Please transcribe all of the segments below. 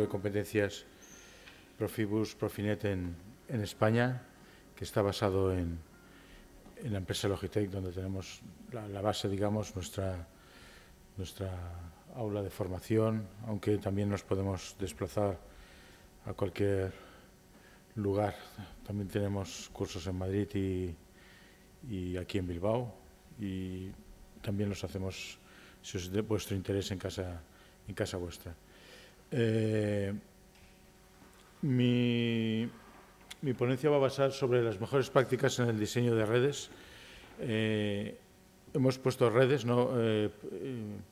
de Competencias Profibus Profinet en, España, que está basado en, la empresa Logitech, donde tenemos la, base, digamos, nuestra, nuestra aula de formación, aunque también nos podemos desplazar a cualquier lugar. También tenemos cursos en Madrid y, aquí en Bilbao y también los hacemos si es de vuestro interés en casa, en casa vuestra. Eh, mi, ponencia va a basar sobre las mejores prácticas en el diseño de redes. Eh, hemos puesto redes, ¿no? Eh,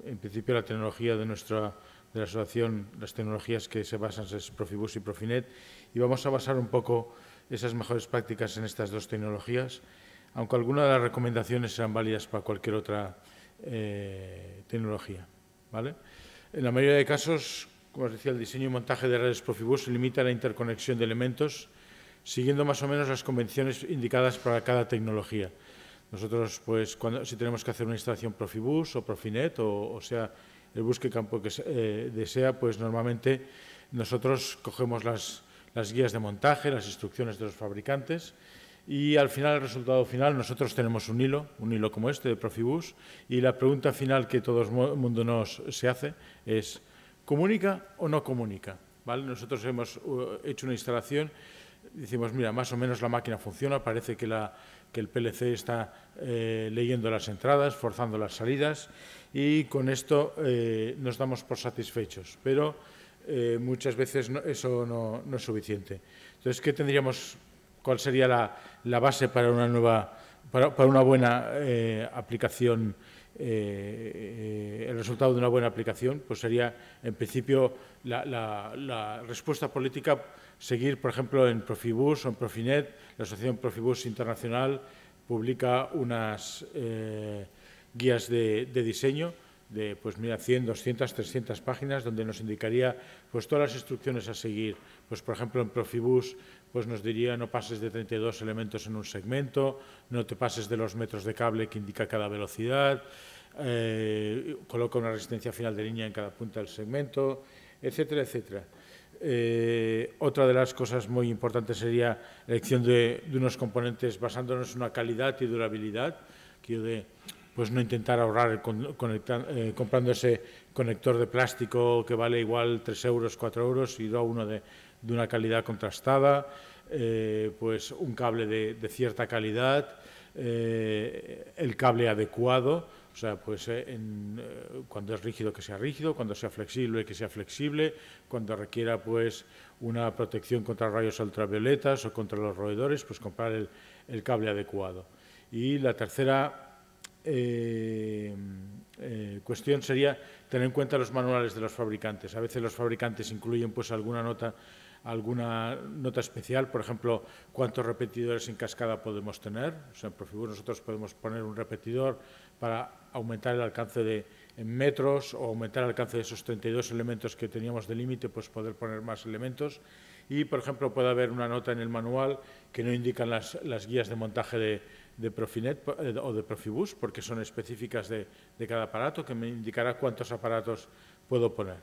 en principio la tecnología de nuestra de la asociación, las tecnologías que se basan es Profibus y Profinet, y vamos a basar un poco esas mejores prácticas en estas dos tecnologías, aunque algunas de las recomendaciones serán válidas para cualquier otra tecnología. ¿vale? En la mayoría de casos, como os decía, el diseño y montaje de redes Profibus se limita a la interconexión de elementos, siguiendo más o menos las convenciones indicadas para cada tecnología. Nosotros, pues, cuando, si tenemos que hacer una instalación Profibus o Profinet, o, sea, el bus que campo que eh, desea, pues normalmente nosotros cogemos las, las guías de montaje, las instrucciones de los fabricantes y al final, el resultado final, nosotros tenemos un hilo, un hilo como este de Profibus y la pregunta final que todo el mundo nos se hace es ¿Comunica o no comunica? ¿Vale? Nosotros hemos uh, hecho una instalación, decimos, mira, más o menos la máquina funciona, parece que, la, que el PLC está eh, leyendo las entradas, forzando las salidas y con esto eh, nos damos por satisfechos, pero eh, muchas veces eso no, es suficiente. Entonces, ¿qué tendríamos, cuál sería la, base para una nueva, para una buena aplicación? Eh, el resultado de una buena aplicación, pues sería, en principio, la, respuesta política seguir, por ejemplo, en Profibus o en Profinet, la Asociación Profibus Internacional publica unas eh, guías de, diseño de pues mira 100, 200, 300 páginas donde nos indicaría pues todas las instrucciones a seguir. Pues por ejemplo en Profibus pues nos diría no pases de 32 elementos en un segmento, no te pases de los metros de cable que indica cada velocidad, eh, coloca una resistencia final de línea en cada punta del segmento, etcétera, etcétera. Eh, otra de las cosas muy importantes sería la elección de, unos componentes basándonos en una calidad y durabilidad, que de pues no intentar ahorrar eh, comprando ese conector de plástico que vale igual 3 euros, 4 euros y no uno de de una calidad contrastada, eh, pues un cable de, cierta calidad, eh, el cable adecuado, o sea, pues eh, cuando es rígido que sea rígido, cuando sea flexible que sea flexible, cuando requiera pues una protección contra rayos ultravioletas o contra los roedores, pues comprar el, cable adecuado. Y la tercera cuestión sería tener en cuenta los manuales de los fabricantes. A veces los fabricantes incluyen pues alguna nota alguna nota especial, por ejemplo, cuántos repetidores en cascada podemos tener. en Profibus nosotros podemos poner un repetidor para aumentar el alcance de, en metros o aumentar el alcance de esos 32 elementos que teníamos de límite, pues poder poner más elementos. Y, por ejemplo, puede haber una nota en el manual que no indican las, las guías de montaje de, de Profinet eh, o de Profibus, porque son específicas de, de, cada aparato, que me indicará cuántos aparatos puedo poner.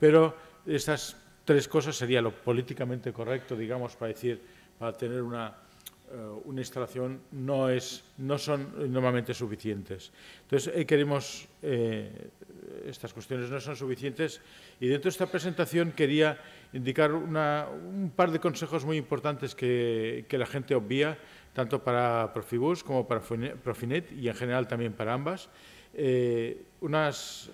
Pero estas tres cosas sería lo políticamente correcto, digamos, para decir, para tener una, eh, instalación, no, es, no son normalmente suficientes. Entonces, eh, queremos, eh, estas cuestiones no son suficientes y dentro de esta presentación quería indicar un par de consejos muy importantes que, la gente obvía, tanto para Profibus como para Profinet y en general también para ambas. unas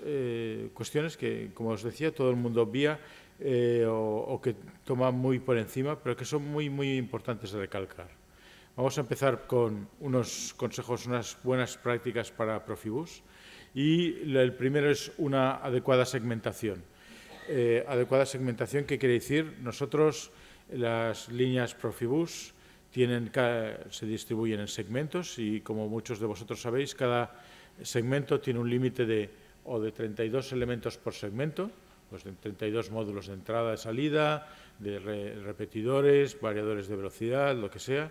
cuestiones que, como os decía, todo el mundo obvía, eh, o, que toma muy por encima, pero que son muy, muy importantes de recalcar. Vamos a empezar con unos consejos, unas buenas prácticas para Profibus. Y el primero es una adecuada segmentación. Eh, adecuada segmentación, ¿qué quiere decir? Nosotros, las líneas Profibus se distribuyen en segmentos y, como muchos de vosotros sabéis, cada segmento tiene un límite de o de 32 elementos por segmento pues, 32 módulos de entrada y salida, de repetidores, variadores de velocidad, lo que sea,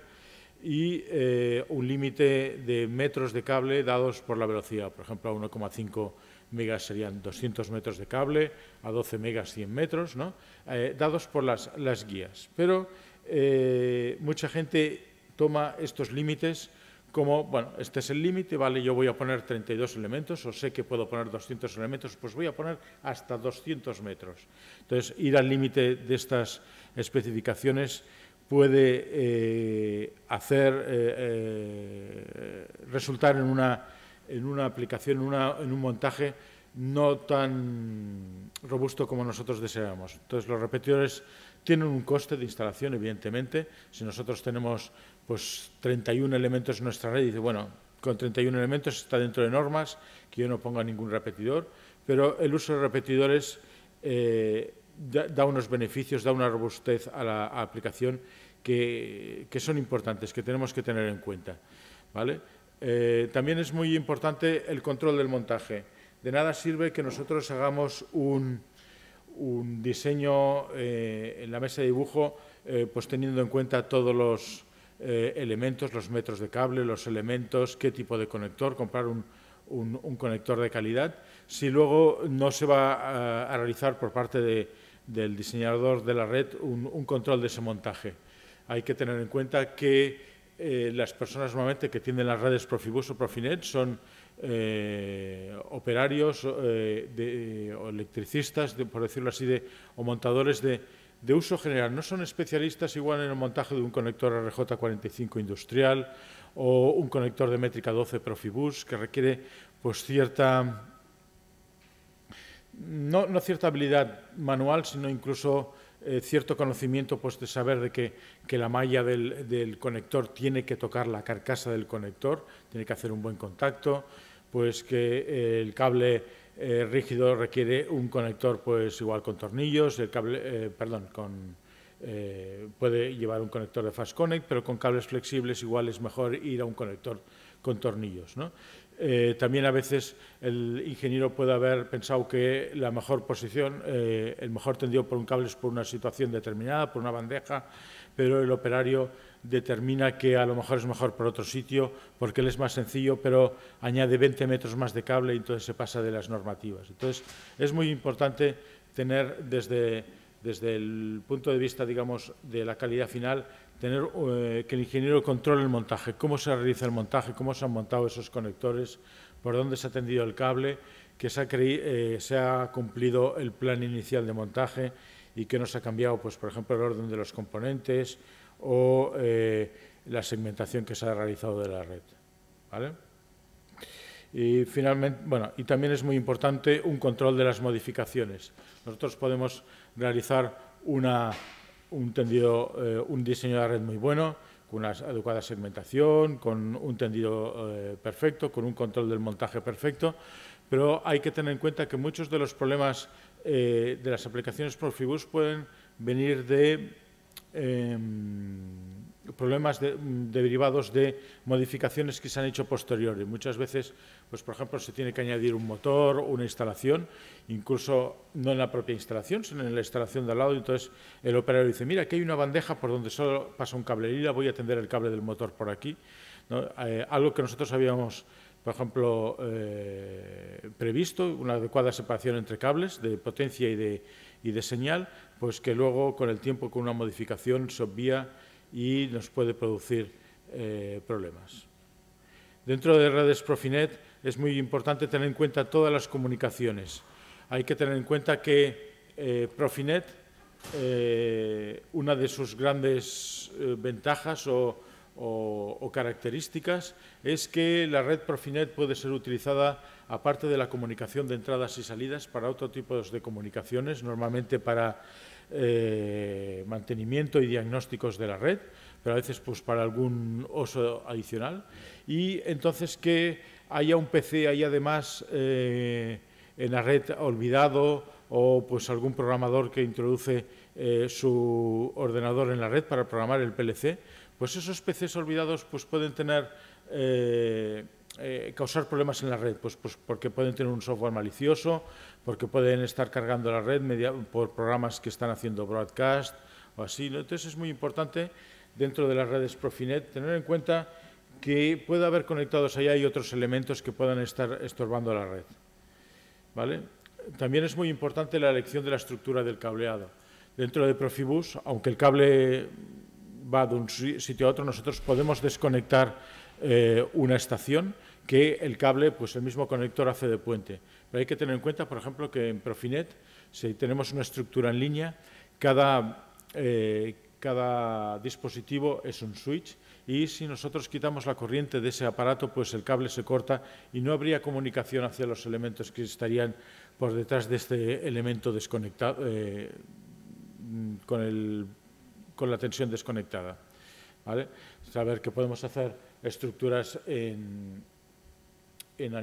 y eh, un límite de metros de cable dados por la velocidad. Por ejemplo, a 1,5 megas serían 200 metros de cable, a 12 megas 100 metros, ¿no? Eh, dados por las, guías. Pero eh, mucha gente toma estos límites como, bueno, este es el límite, vale, yo voy a poner 32 elementos o sé que puedo poner 200 elementos, pues voy a poner hasta 200 metros. Entonces, ir al límite de estas especificaciones puede eh, hacer, eh, eh, resultar en una, en una aplicación, en, una, en un montaje no tan robusto como nosotros deseamos. Entonces, los repetidores tienen un coste de instalación, evidentemente. Si nosotros tenemos pues 31 elementos en nuestra red, dice, bueno, con 31 elementos está dentro de normas, que yo no ponga ningún repetidor, pero el uso de repetidores eh, da, unos beneficios, da una robustez a la aplicación que, son importantes, que tenemos que tener en cuenta. Eh, también es muy importante el control del montaje de nada sirve que nosotros hagamos un, diseño eh, en la mesa de dibujo eh, pues teniendo en cuenta todos los eh, elementos, los metros de cable, los elementos, qué tipo de conector, comprar un, conector de calidad, si luego no se va a, realizar por parte del diseñador de la red un, control de ese montaje. Hay que tener en cuenta que las personas normalmente que tienen las redes Profibus o Profinet son eh, operarios eh, de, o electricistas, por decirlo así, o montadores de, uso general. No son especialistas igual en el montaje de un conector RJ45 industrial o un conector de métrica 12 Profibus que requiere pues cierta, no, cierta habilidad manual, sino incluso eh, cierto conocimiento pues, de saber de que, la malla del, del, conector tiene que tocar la carcasa del conector, tiene que hacer un buen contacto, pues que eh, el cable eh, rígido requiere un conector pues igual con tornillos, el cable, eh, perdón, con, puede llevar un conector de Fast Connect, pero con cables flexibles igual es mejor ir a un conector con tornillos. también a veces el ingeniero puede haber pensado que la mejor posición, el mejor tendido por un cable es por una situación determinada, por una bandeja, pero el operario determina que a lo mejor es mejor por otro sitio porque él es más sencillo, pero añade 20 metros más de cable y entonces se pasa de las normativas. Entonces, es muy importante tener desde, el punto de vista, digamos, de la calidad final, tener eh, que el ingeniero controle el montaje, cómo se realiza el montaje, cómo se han montado esos conectores, por dónde se ha tendido el cable, que se eh, se ha cumplido el plan inicial de montaje y no nos ha cambiado, pues, por ejemplo, el orden de los componentes o eh, la segmentación que se ha realizado de la red. Y, finalmente, bueno, y también es muy importante un control de las modificaciones. Nosotros podemos realizar una, un, tendido, eh, un diseño de la red muy bueno, con una adecuada segmentación, con un tendido eh, perfecto, con un control del montaje perfecto, pero hay que tener en cuenta que muchos de los problemas eh, de las aplicaciones FIBUS pueden venir de em, problemas derivados de modificaciones que se han hecho posteriores. Muchas veces, pues por ejemplo, se tiene que añadir un motor, una instalación, incluso no en la propia instalación, sino en la instalación de al lado. Entonces el operador dice, mira, aquí hay una bandeja por donde solo pasa un cable la voy a tender el cable del motor por aquí. Eh, algo que nosotros habíamos por ejemplo, eh, previsto una adecuada separación entre cables de potencia y de, señal, pues que luego con el tiempo, con una modificación, se obvía y nos puede producir eh, problemas. Dentro de redes Profinet es muy importante tener en cuenta todas las comunicaciones. Hay que tener en cuenta que eh, Profinet, una de sus grandes ventajas o o, características es que la red Profinet puede ser utilizada, aparte de la comunicación de entradas y salidas, para otro tipo de comunicaciones, normalmente para eh, mantenimiento y diagnósticos de la red, pero a veces pues, para algún uso adicional. Y entonces que haya un PC ahí además eh, en la red olvidado o pues algún programador que introduce eh, su ordenador en la red para programar el PLC, pues esos peces olvidados pues pueden tener eh, eh, causar problemas en la red, pues, pues, porque pueden tener un software malicioso, porque pueden estar cargando la red por programas que están haciendo broadcast o así. Entonces es muy importante dentro de las redes Profinet tener en cuenta que puede haber conectados allá y otros elementos que puedan estar estorbando la red. ¿Vale? También es muy importante la elección de la estructura del cableado. Dentro de Profibus, aunque el cable va de un sitio a otro, nosotros podemos desconectar eh, una estación que el cable, pues el mismo conector hace de puente. Pero hay que tener en cuenta, por ejemplo, que en Profinet, si tenemos una estructura en línea, cada, eh, cada dispositivo es un switch y si nosotros quitamos la corriente de ese aparato, pues el cable se corta y no habría comunicación hacia los elementos que estarían por detrás de este elemento desconectado eh, mm, con el con la tensión desconectada. ¿vale? Saber que podemos hacer estructuras en, en,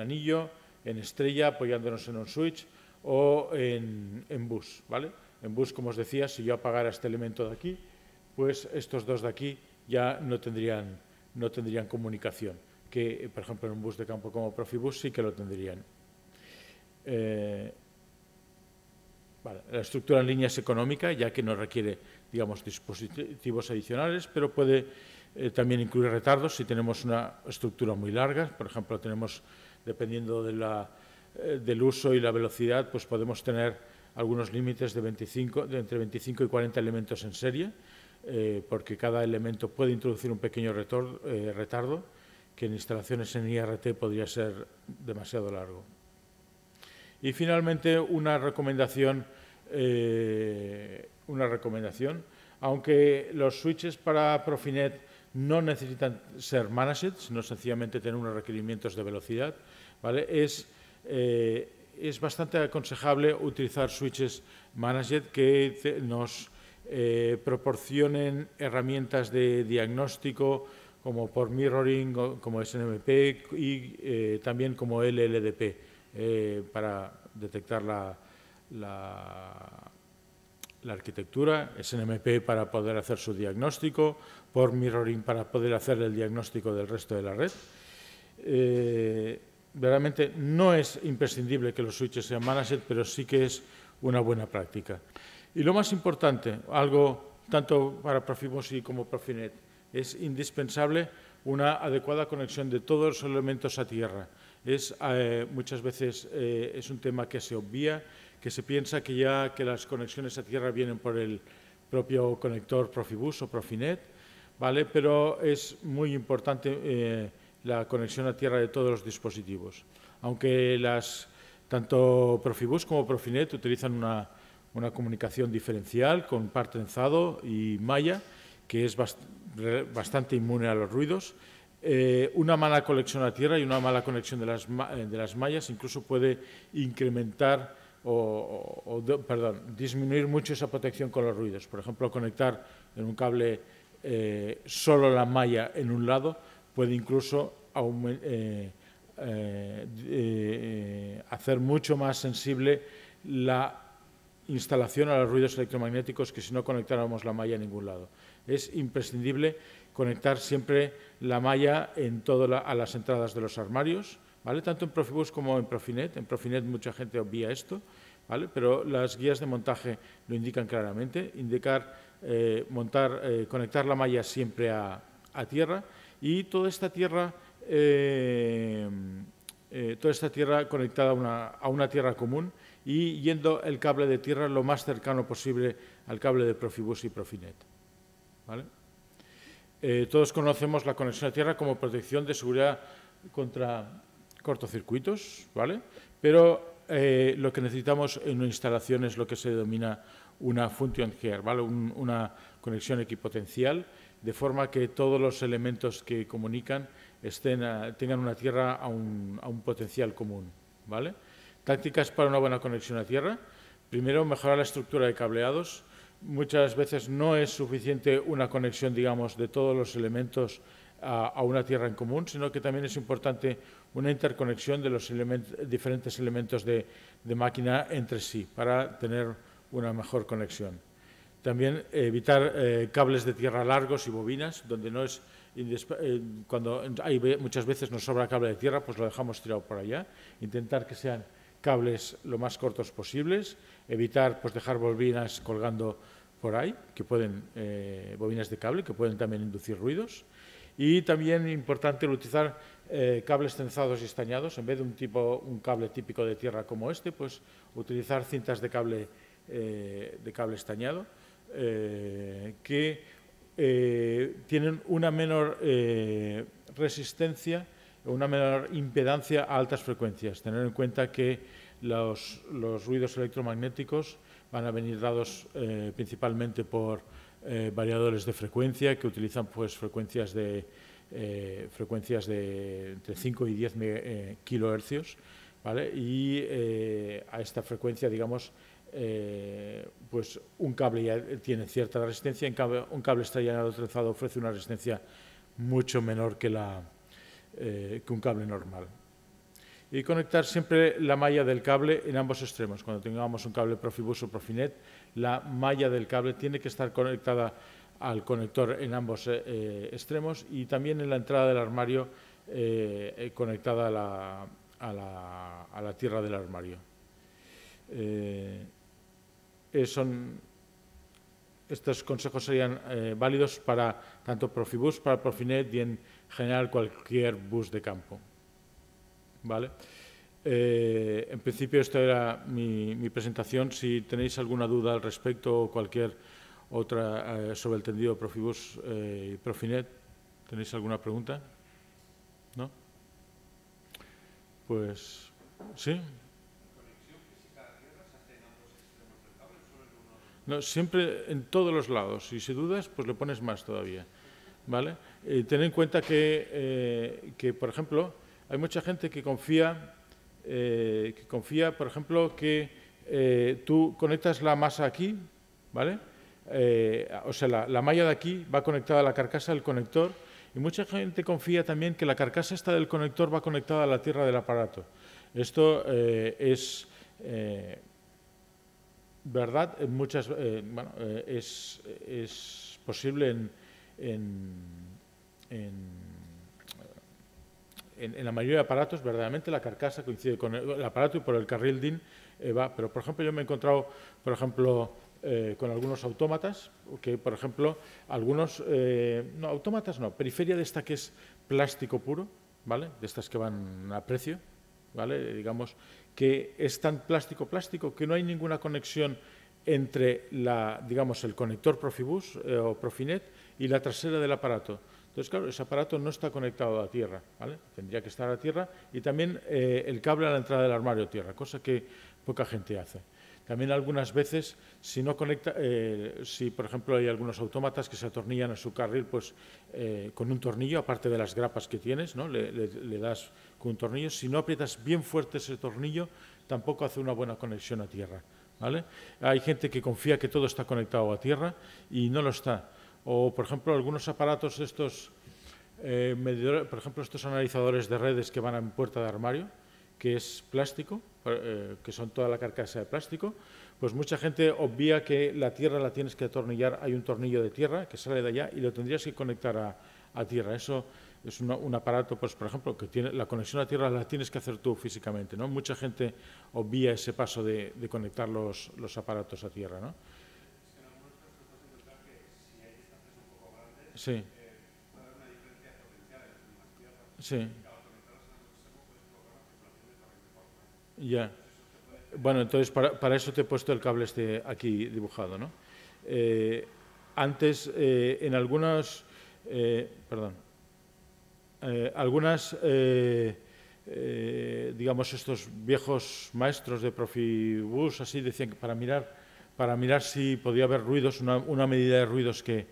anillo, en, estrella, apoyándonos en un switch o en, en bus. ¿vale? En bus, como os decía, si yo apagara este elemento de aquí, pues estos dos de aquí ya no tendrían, no tendrían comunicación, que por ejemplo en un bus de campo como Profibus sí que lo tendrían. Eh, la estructura en línea es económica, ya que no requiere, digamos, dispositivos adicionales, pero puede eh, también incluir retardos si tenemos una estructura muy larga. Por ejemplo, tenemos, dependiendo de eh, del uso y la velocidad, pues podemos tener algunos límites de, de entre 25 y 40 elementos en serie, eh, porque cada elemento puede introducir un pequeño retardo que en instalaciones en IRT podría ser demasiado largo. Y finalmente una recomendación, eh, una recomendación. Aunque los switches para Profinet no necesitan ser managed, sino sencillamente tener unos requerimientos de velocidad, ¿vale? es, eh, bastante aconsejable utilizar switches managed que nos eh, proporcionen herramientas de diagnóstico como por mirroring, como SNMP y también como LLDP eh, para detectar la, arquitectura, SNMP para poder hacer su diagnóstico, por mirroring para poder hacer el diagnóstico del resto de la red. Eh, Veramente no es imprescindible que los switches sean managed, pero sí que es una buena práctica. Y lo más importante, algo tanto para Profimosi como Profinet, es indispensable una adecuada conexión de todos los elementos a tierra es, eh, muchas veces eh, es un tema que se obvía, que se piensa que ya que las conexiones a tierra vienen por el propio conector Profibus o Profinet, pero es muy importante eh, la conexión a tierra de todos los dispositivos. Aunque las, tanto Profibus como Profinet utilizan una, comunicación diferencial con par trenzado y malla, que es bastante inmune a los ruidos, eh, una mala conexión a tierra y una mala conexión de las, eh, mallas incluso puede incrementar o, disminuir mucho esa protección con los ruidos. Por ejemplo, conectar en un cable eh, solo la malla en un lado puede incluso hacer mucho más sensible la instalación a los ruidos electromagnéticos que si no conectáramos la malla a ningún lado. Es imprescindible conectar siempre la malla en todas a las entradas de los armarios, ¿vale? tanto en Profibus como en Profinet. En Profinet mucha gente obvia esto, ¿vale? pero las guías de montaje lo indican claramente. Indicar, eh, montar, eh, conectar la malla siempre a, tierra y toda esta tierra, eh, toda esta tierra conectada a una, a una tierra común y yendo el cable de tierra lo más cercano posible al cable de Profibus y Profinet. ¿Vale? Eh, todos conocemos la conexión a tierra como protección de seguridad contra cortocircuitos, ¿vale? Pero eh, lo que necesitamos en una instalación es lo que se denomina una function here, ¿vale? una conexión equipotencial, de forma que todos los elementos que comunican tengan una tierra a un, a un potencial común, ¿vale? Tácticas para una buena conexión a tierra. Primero, mejorar la estructura de cableados muchas veces no es suficiente una conexión, digamos, de todos los elementos a, una tierra en común, sino que también es importante una interconexión de los diferentes elementos de, máquina entre sí para tener una mejor conexión. También evitar eh, cables de tierra largos y bobinas, donde no es eh, cuando hay muchas veces nos sobra cable de tierra, pues lo dejamos tirado por allá. Intentar que sean cables lo más cortos posibles, evitar pues dejar bobinas colgando por ahí, que pueden, eh, bobinas de cable, que pueden también inducir ruidos. Y también importante utilizar eh, cables trenzados y estañados, en vez de un, tipo, un cable típico de tierra como este, pues utilizar cintas de cable, eh, de cable estañado, que tienen una menor resistencia, una menor impedancia a altas frecuencias. Tener en cuenta que los, los ruidos electromagnéticos van a venir dados eh, principalmente por eh, variadores de frecuencia que utilizan pues, frecuencias de eh, frecuencias de entre 5 y 10 kilohercios y a esta frecuencia digamos pues un cable ya tiene cierta resistencia un cable estrellanado trenzado ofrece una resistencia mucho menor que la que un cable normal y conectar siempre la malla del cable en ambos extremos. Cuando tengamos un cable Profibus o Profinet, la malla del cable tiene que estar conectada al conector en ambos eh, eh, extremos y también en la entrada del armario eh, conectada a la, tierra del armario. estos consejos serían válidos para tanto Profibus, para Profinet y en general cualquier bus de campo. ¿vale? Eh, en principio esta era mi, presentación. Si tenéis alguna duda al respecto o cualquier otra eh, sobre el tendido Profibus eh, y Profinet, ¿tenéis alguna pregunta? ¿No? Pues, ¿sí? No, siempre en todos los lados. Y si dudas, pues le pones más todavía. ¿Vale? ten en cuenta que, eh, que por ejemplo, hay mucha gente que confía, eh, que confía por ejemplo, que eh, tú conectas la masa aquí, ¿vale? Eh, o sea, la, malla de aquí va conectada a la carcasa del conector y mucha gente confía también que la carcasa esta del conector va conectada a la tierra del aparato. Esto es verdad, en muchas, bueno, es, posible en en, la mayoría de aparatos, verdaderamente la carcasa coincide con el, aparato y por el carril DIN eh, va. Pero, por ejemplo, yo me he encontrado, por ejemplo, eh, con algunos autómatas, que, por ejemplo, algunos, eh, no, autómatas no, periferia de esta que es plástico puro, ¿vale? De estas que van a precio, ¿vale? Digamos que es tan plástico, plástico, que no hay ninguna conexión entre, la, digamos, el conector Profibus o Profinet y la trasera del aparato entonces, claro, ese aparato no está conectado a tierra, ¿vale? Tendría que estar a tierra y también eh, el cable a la entrada del armario tierra, cosa que poca gente hace. También algunas veces, si no conecta, eh, si por ejemplo hay algunos autómatas que se atornillan a su carril, pues eh, con un tornillo, aparte de las grapas que tienes, ¿no? Le, le, das con un tornillo. Si no aprietas bien fuerte ese tornillo, tampoco hace una buena conexión a tierra. ¿vale? Hay gente que confía que todo está conectado a tierra y no lo está. O, por ejemplo, algunos aparatos estos, eh, por ejemplo, estos analizadores de redes que van en puerta de armario, que es plástico, eh, que son toda la carcasa de plástico, pues mucha gente obvia que la tierra la tienes que atornillar, hay un tornillo de tierra que sale de allá y lo tendrías que conectar a, tierra. Eso es un aparato, pues, por ejemplo, que tiene, la conexión a tierra la tienes que hacer tú físicamente. ¿no? Mucha gente obvia ese paso de, conectar los, los, aparatos a tierra. ¿no? Sí. Sí. Ya. Bueno, entonces para, eso te he puesto el cable este aquí dibujado, ¿no? Eh, antes, eh, en algunas, eh, perdón, algunas, digamos, estos viejos maestros de Profibus así decían que para mirar, para mirar si podía haber ruidos, una medida de ruidos que,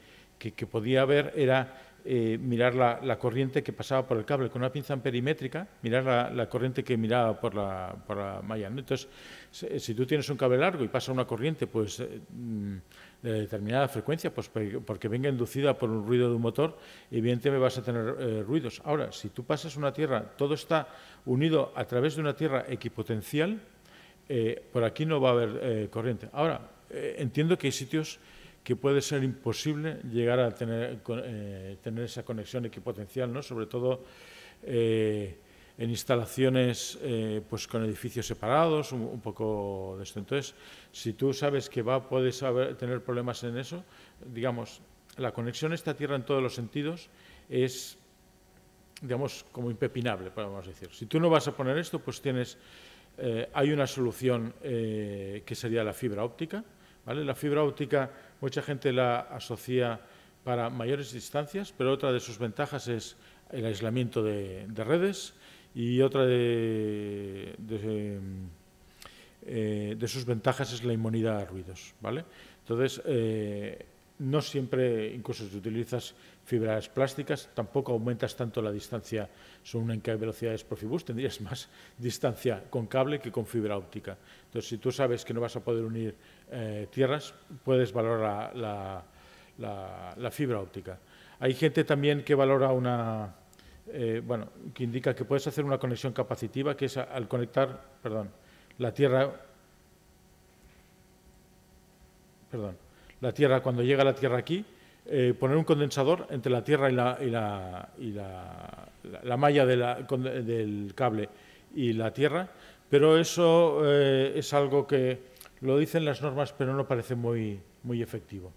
que, podía ver era eh, mirar la, corriente que pasaba por el cable con una pinza perimétrica, mirar la, corriente que miraba por la, por malla. Entonces, si, tú tienes un cable largo y pasa una corriente pues, eh, mm, de determinada frecuencia, pues porque venga inducida por un ruido de un motor, evidentemente vas a tener eh, ruidos. Ahora, si tú pasas una tierra, todo está unido a través de una tierra equipotencial, por aquí no va a haber corriente. Ahora, entiendo que hay sitios que puede ser imposible llegar a tener, eh, tener esa conexión equipotencial, ¿no? sobre todo eh, en instalaciones eh, pues con edificios separados, un, poco de esto. Entonces, si tú sabes que va, puedes tener problemas en eso, digamos, la conexión a esta tierra en todos los sentidos es, digamos, como impepinable, podemos decir. Si tú no vas a poner esto, pues tienes, hay una solución que sería la fibra óptica, ¿vale? La fibra óptica Mucha gente la asocia para mayores distancias, pero otra de sus ventajas es el aislamiento de, redes y otra eh, de, sus ventajas es la inmunidad a ruidos. ¿vale? Entonces, eh, no siempre, incluso si utilizas fibras plásticas, tampoco aumentas tanto la distancia según en hay velocidades por FIBUS, tendrías más distancia con cable que con fibra óptica. Entonces, si tú sabes que no vas a poder unir eh, tierras, puedes valorar la, fibra óptica. Hay gente también que valora una, eh, bueno, que indica que puedes hacer una conexión capacitiva, que es al conectar, perdón, la tierra, perdón, la Tierra, cuando llega la Tierra aquí, eh, poner un condensador entre la Tierra y la, malla del cable y la Tierra, pero eso eh, es algo que lo dicen las normas, pero no parece muy, efectivo.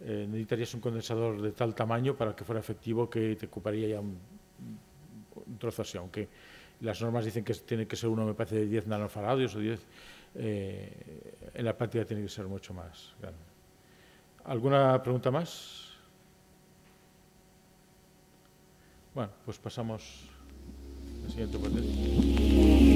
Eh, necesitarías un condensador de tal tamaño para que fuera efectivo que te ocuparía ya un, trozo así, aunque las normas dicen que tiene que ser uno, me parece, de 10 nanofaradios o 10 eh, en la práctica tiene que ser mucho más grande. ¿Alguna pregunta más? Bueno, pues pasamos al siguiente partido.